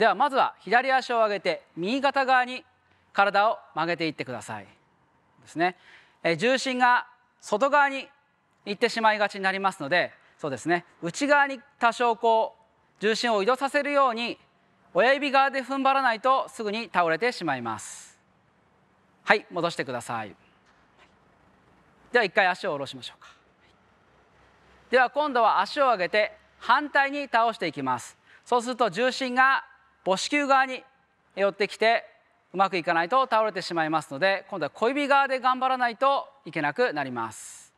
ではまずは左足を上げて右肩側に体を曲げていってくださいですね重心が外側に行ってしまいがちになりますのでそうですね内側に多少こう重心を移動させるように親指側で踏ん張らないとすぐに倒れてしまいますはい戻してくださいでは一回足を下ろしましょうかでは今度は足を上げて反対に倒していきますそうすると重心が母子球側に寄ってきてうまくいかないと倒れてしまいますので今度は小指側で頑張らないといけなくなります。